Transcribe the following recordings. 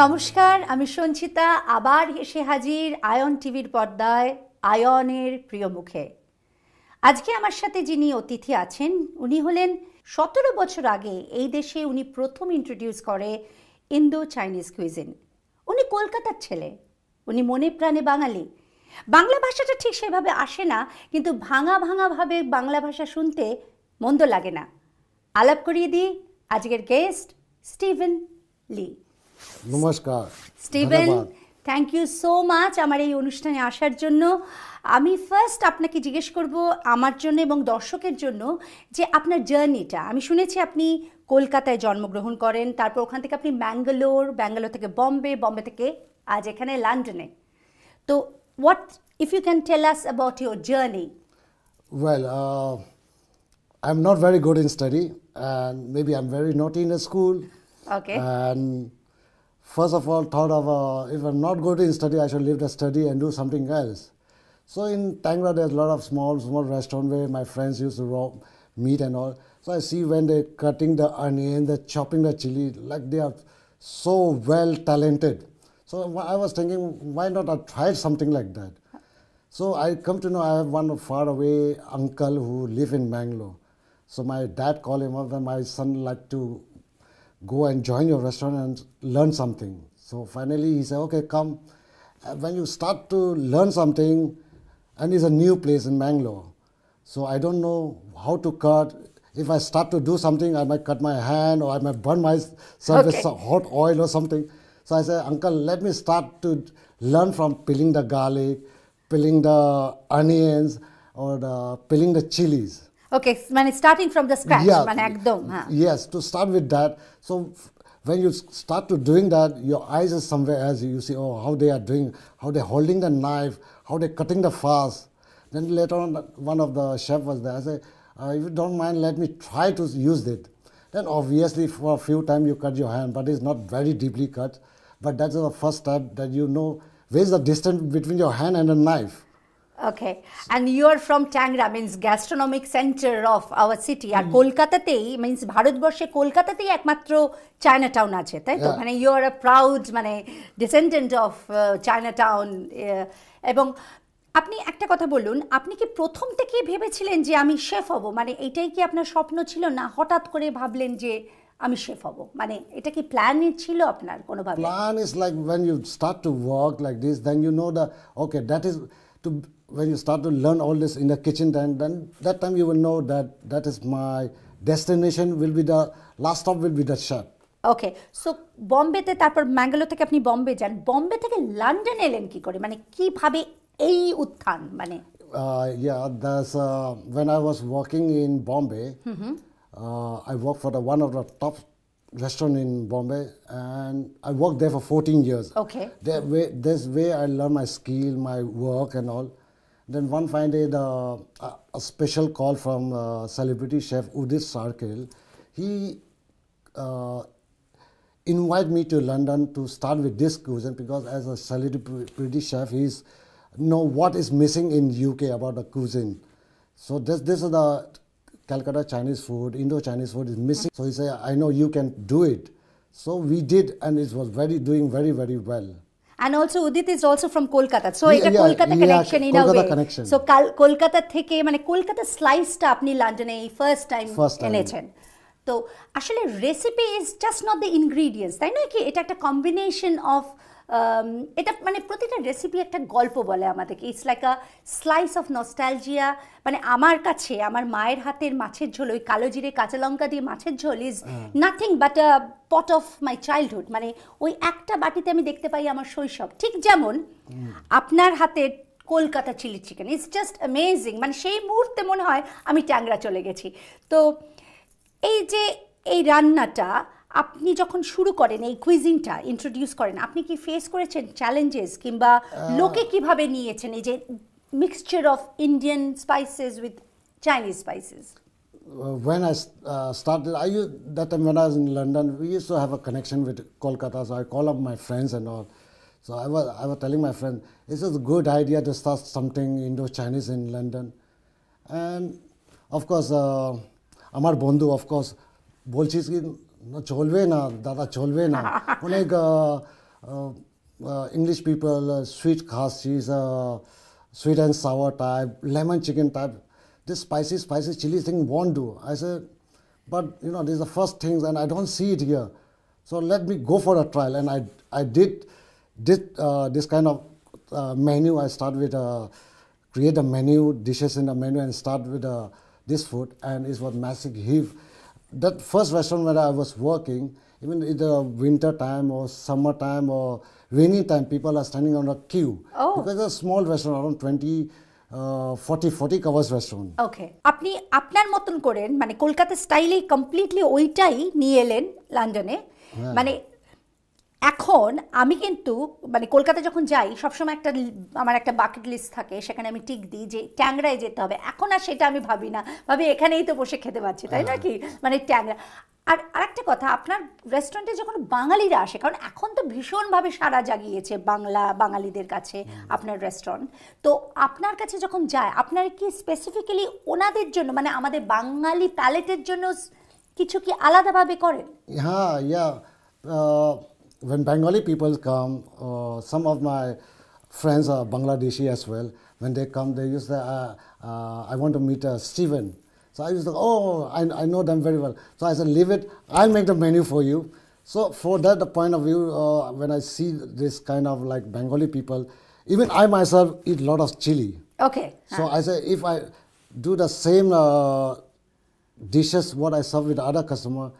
নমস্কার আমি সঞ্চিতা আবার এসে হাজির আয়ন টিভির পর্দায় আয়নের প্রিয় মুখে আজকে আমার সাথে যিনি অতিথি আছেন উনি হলেন সতেরো বছর আগে এই দেশে উনি প্রথম ইন্ট্রোডিউস করে ইন্দো চাইনিজ কুইজিন উনি কলকাতার ছেলে উনি মনে প্রাণে বাঙালি বাংলা ভাষাটা ঠিক সেভাবে আসে না কিন্তু ভাঙা ভাঙাভাবে বাংলা ভাষা শুনতে মন্দ লাগে না আলাপ করিয়ে দিই আজকের গেস্ট স্টিভেন লি নমস্কার Steven thank you so much আমার এই অনুষ্ঠানে আসার জন্য আমি ফার্স্ট আপনাকে জিজ্ঞেস করব আমার জন্য এবং দর্শকের জন্য যে আপনার জার্নিটা আমি শুনেছি আপনি কলকাতায় জন্মগ্রহণ করেন তারপর ওখান থেকে আপনি ব্যাঙ্গালোর ব্যাঙ্গালোর থেকে বম্বে বম্বে থেকে আজ এখানে লন্ডনে তো what if you can tell us about your journey well I am not very good in study and maybe I very very in a school okay And first of all thought of uh, if I'm not going to study, I should leave the study and do something else. So in Tangra, there's a lot of small, small restaurant where my friends used to raw meat and all. So I see when they're cutting the onion, they're chopping the chili, like they are so well talented. So I was thinking, why not I try something like that? So I come to know I have one far away uncle who live in Bangalore. So my dad called him up and my son like to go and join your restaurant and learn something. So finally, he said, okay, come. when you start to learn something, and it's a new place in Bangalore, so I don't know how to cut. If I start to do something, I might cut my hand or I might burn myself okay. with hot oil or something. So I said, Uncle, let me start to learn from peeling the garlic, peeling the onions, or the, peeling the chilies. Okay, মানে starting from the scratch মানে একদম হ্যাঁ yes to start with that when you start to doing that, your eyes is somewhere else. You see, oh, how they are doing, how they're holding the knife, how they're cutting the fast. Then later on, one of the chef was there. I said, uh, if you don't mind, let me try to use it. Then obviously, for a few time, you cut your hand, but it's not very deeply cut. But that's the first step that you know where's the distance between your hand and the knife. Okay and you are from Tangra means gastronomic centre of our city আর কলকাতাতেই means ভারতবর্ষে কলকাতাতেই একমাত্র China town আছে তাই তো মানে you are a proud মানে ডিসেন্ডেন্ট অফ চায়না টাউন এবং আপনি একটা কথা বলুন আপনি কি প্রথম থেকেই ভেবেছিলেন যে আমি শেফ হব মানে এটাই কি আপনার স্বপ্ন ছিল না হঠাৎ করে ভাবলেন যে আমি শেফ হব মানে এটা কি প্ল্যান ছিল আপনার কোনোভাবে plan is like when you start to work like this then you know the okay that is to when you start to learn all this in the kitchen, then, then that time you will know that that is my destination will be the last stop will be the chef. Okay so বম্বেতে তারপর ম্যাঙ্গালোর থেকে আপনি বম্বে যান বম্বে থেকে London এলেন কি করে মানে কিভাবে এই উত্থান মানে yeah uh, that's uh, when I was working in Bombay mm-hmm. uh, I worked for one of the top restaurant in Bombay and I worked there for 14 years okay that way this way I learned my skill my work and all then one fine day, the, a, a special call from uh, celebrity chef Udit Sarkil, He uh, invited me to London to start with this cuisine because as a celebrity chef, he's know what is missing in UK about the cuisine. So this this is the Calcutta Chinese food, Indo-Chinese food is missing. So he said, I know you can do it. So we did, and it was very doing very very well. and also Udit is also from Kolkata. So yeah, it's a Kolkata yeah, connection yeah, in Kolkata a way. Connection. So Kal Kolkata থেকে মানে কলকাতা স্লাইসটা আপনি লন্ডনে এই first time এনেছেন তো আসলে recipe is just not the ingredients তাই না কি এটা একটা কম্বিনেশন অফ Um, এটা মানে প্রতিটা রেসিপি একটা গল্প বলে আমাদেরকে it's like a slice of nostalgia মানে আমার কাছে আমার মায়ের হাতের মাছের ঝোল ওই কালো জিরে কাঁচা লঙ্কা দিয়ে মাছের ঝোল is nothing but a pot of my childhood মানে ওই একটা বাটিতে আমি দেখতে পাই আমার শৈশব ঠিক যেমন আপনার হাতের Kolkata chilli chicken it's just amazing মানে সেই মুহূর্তে মনে হয় আমি ট্যাংরা চলে গেছি তো এই যে এই রান্নাটা আপনি যখন শুরু করেন এই কুইজিনটা ইন্ট্রোডিউস করেন আপনি কি ফেস করেছেন চ্যালেঞ্জেস কিংবা লোকে কিভাবে নিয়েছেন এই যে mixture of Indian spices with Chinese spices when I uh, started, I used, that time when I was in London, we used to have a connection with Kolkata, so I call up my friends and all. So I was, I was telling my friend, this is a good idea to start something Indo-Chinese in London. And of course, uh, আমার বন্ধু of course বলছিস কি no, চলবে না দাদা চলবে না অনেক ইংলিশ পিপল সুইট খাস sweet and sour type, lemon chicken type. This spicy, spicy chili thing won't do. I said, but you know, these are first things and I don't see it here. So let me go for a trial. And I, I did, did uh, this kind of uh, menu. I start with, uh, create a menu, dishes in the menu and start with uh, this food. And it was massive heave. that first restaurant where I was working, even in the winter time or summer time or rainy time, people are standing on a queue. Oh. Because it's a small restaurant, around 20, forty 40 covers restaurant okay আপনি আপনার মতন করেন মানে কলকাতা স্টাইলে completely ওইটাই নিয়ে এলেন লন্ডনে মানে এখন আমি কিন্তু মানে কলকাতা যখন যাই সবসময় একটা আমার একটা বাকেট লিস্ট থাকে সেখানে আমি টিক দিই যে ট্যাংরায় যেতে হবে এখন আর সেটা আমি ভাবি না ভাবি এখানেই তো বসে খেতে পাচ্ছি তাই নাকি হ্যাঁ। মানে ট্যাংরা আর আরেকটা কথা আপনার রেস্টুরেন্টে যখন বাঙালিরা আসে কারণ এখন তো ভীষণভাবে সারা জাগিয়েছে বাংলা বাঙালিদের কাছে আপনার রেস্টুরেন্ট তো আপনার কাছে যখন যায় আপনার কি স্পেসিফিক্যালি ওনাদের জন্য মানে আমাদের বাঙালি প্যালেটের জন্য কিছু কি আলাদাভাবে করেন হ্যাঁ yeah when Bengali people come, uh, some of my friends are Bangladeshi as well. When they come, they used to, uh, uh, I want to meet uh, Stephen. So I used to, oh, I, I know them very well. So I said, leave it, I'll make the menu for you. So for that the point of view, uh, when I see this kind of like Bengali people, even I myself eat a lot of chili. Okay. So I said, if I do the same uh, dishes what I serve with other customer,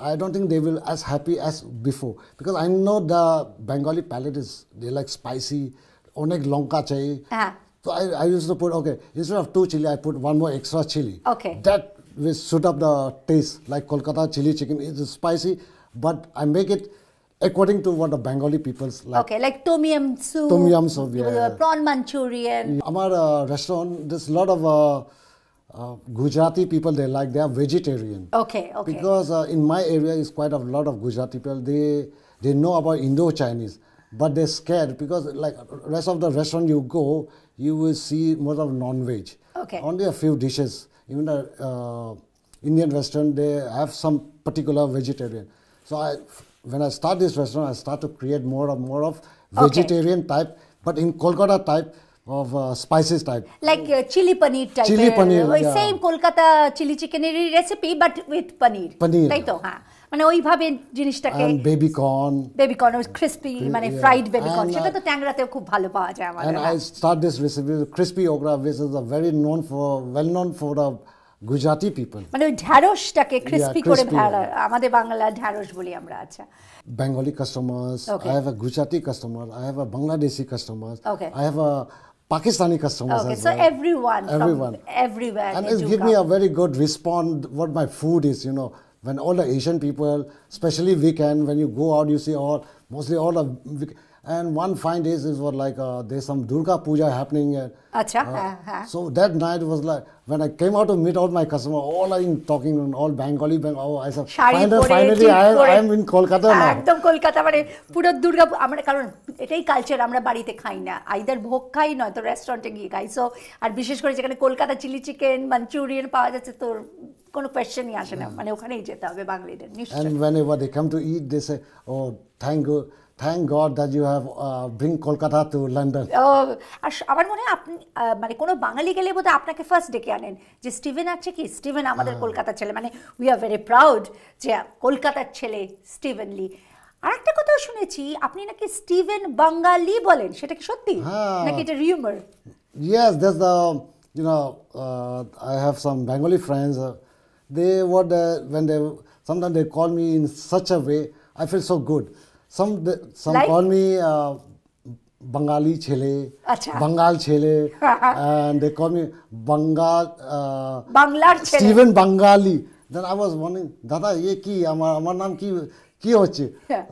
I don't think they will as happy as before because I know the Bengali palate is they like spicy, onek lonka chahiye. Ah. So I, I used to put okay instead of two chili I put one more extra chili. Okay. That will suit up the taste like Kolkata chili chicken. It is spicy, but I make it according to what the Bengali people like. Okay, like tom yum soup. Tom yum soup, uh, yeah. prawn Manchurian. Our uh, restaurant, there's a lot of. Uh, uh, Gujarati people they like they are vegetarian. Okay, okay. Because uh, in my area is quite a lot of Gujarati people. They they know about Indo Chinese, but they're scared because like rest of the restaurant you go, you will see more of non veg. Okay. Only a few dishes. Even the uh, Indian restaurant they have some particular vegetarian. So I, when I start this restaurant, I start to create more and more of vegetarian okay. type, but in Kolkata type of uh, spices type. Like uh, chili paneer type. Chili paneer, ওই yeah. same Kolkata chilli চিকেনের recipe but with paneer. Paneer. তাই তো হ্যাঁ মানে ওইভাবে জিনিসটাকে and baby corn. Baby corn was crispy মানে yeah. fried baby corn সেটা তো ট্যাংরাতেও খুব ভালো পাওয়া যায় আমাদের. And I start this recipe with crispy okra which is a very known for well known for the Gujarati people মানে ওই ঢ্যাঁড়সটাকে ক্রিস্পি করে ভাড়া আমাদের বাংলা ঢ্যাঁড়স বলি আমরা আচ্ছা Bengali customers I have a Gujarati customer I have a Bangladeshi customer I have a Pakistani customers okay, as so well. everyone, everyone, from everywhere, and it give me a very good respond. What my food is, you know, when all the Asian people, especially weekend, when you go out, you see all mostly all of and one fine day is was like uh, there's some Durga puja happening. At, uh, so that night was like when I came out to meet all my customer, all in talking on all Bengali, Bang, oh, I said, finally, finally I, am in Kolkata now. একদম কলকাতা মানে পুরো দুর্গা আমরা কারণ এটাই culture আমরা বাড়িতে খাই না আইদার ভোগ খাই নয় তো রেস্টুরেন্টে গিয়ে খাই সো আর বিশেষ করে যেখানে কলকাতা চিলি চিকেন মাঞ্চুরিয়ান পাওয়া যাচ্ছে তোর কোনো কোয়েশ্চেনই আসে না মানে ওখানেই যেতে হবে বাঙালিদের নিশ্চয়ই and whenever they come to eat they say oh thank God that you have bring Kolkata to London আর আমার মনে হয় আপনি মানে কোনো বাঙালি গেলে বোধহয় আপনাকে ফার্স্ট ডেকে আনেন যে স্টিভেন আছে কি স্টিভেন আমাদের হ্যাঁ। কলকাতার ছেলে মানে উই আর ভেরি প্রাউড যে কলকাতার ছেলে স্টিভেন লি আর একটা কথাও শুনেছি আপনি নাকি স্টিভেন বাঙ্গালি বলেন সেটা কি সত্যি হ্যাঁ। নাকি এটা rumour yes that's the you know I have some Bengali friends they would when they sometimes they call me in such a way. I feel so good. Some some like? call me. Uh, Bengali chele, Achha. Bengal chele, and they call me Bengal. Uh, chele. Stephen Bengali. Then I was wondering, Dada, ye ki, amar, amar naam ki, ki hoche? Yeah.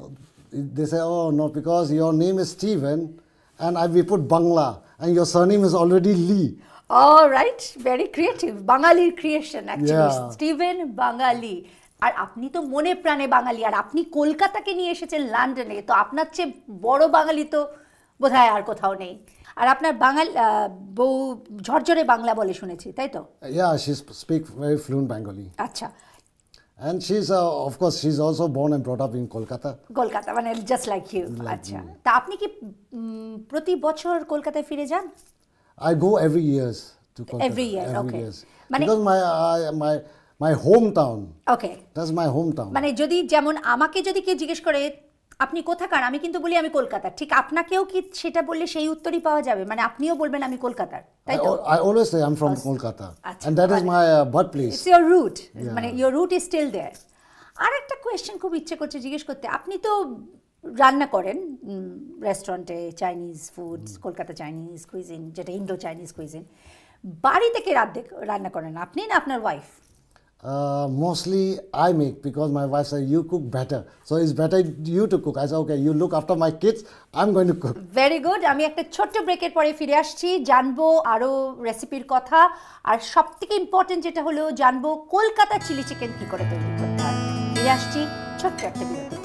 They say, oh no, because your name is Stephen, and I, we put Bangla, and your surname is already Lee. All right very creative বাঙালির creation actually. Yeah. Bangali. আর আপনি তো মনে প্রাণে বাঙালি আর আপনি কলকাতাকে নিয়ে এসেছেন লন্ডনে তো আপনার চেয়ে বড় বাঙালি তো বোধহয় আর কোথাও নেই আর আপনার বাঙাল বউ ঝরঝরে বাংলা বলে শুনেছি তাই তো yeah she speak very fluent Bengali আচ্ছা And she's, uh, of course, she's also born and brought up in Kolkata. Kolkata, মানে জাস্ট লাইক you. আচ্ছা তা আপনি কি প্রতি বছর কলকাতায় ফিরে যান I go every years to Kolkata. Every year, every okay. Years. মানে because my uh, my my hometown. Okay. That's my hometown. মানে যদি যেমন আমাকে যদি কেউ জিজ্ঞেস করে আপনি কোথাকার আমি কিন্তু বলি আমি কলকাতার ঠিক আপনাকেও কি সেটা বললে সেই উত্তরই পাওয়া যাবে মানে আপনিও বলবেন আমি কলকাতার তাই তো I always say I am from Kolkata and that is my birth place it's your root মানে your root is still there আর একটা কোশ্চেন খুব ইচ্ছে করছে জিজ্ঞেস করতে আপনি তো রান্না করেন রেস্টুরেন্টে Chinese food Kolkata Chinese cuisine যেটা ইন্ডো চাইনিজ কুইজিন বাড়ি থেকে রাধে রান্না করেন আপনি না আপনার wife mostly I make because my wife wife you uh, cook cook so is it's you to cook I okay you look after my kids I am going to cook very good আমি একটা ছোট্ট ব্রেকের পরে ফিরে আসছি জানবো আরো রেসিপির কথা আর সব থেকে ইম্পর্টেন্ট যেটা হলো জানবো কলকাতা চিলি চিকেন কি করে তৈরি করতে হয় ফিরে আসছি ছোট্ট একটা বিরতি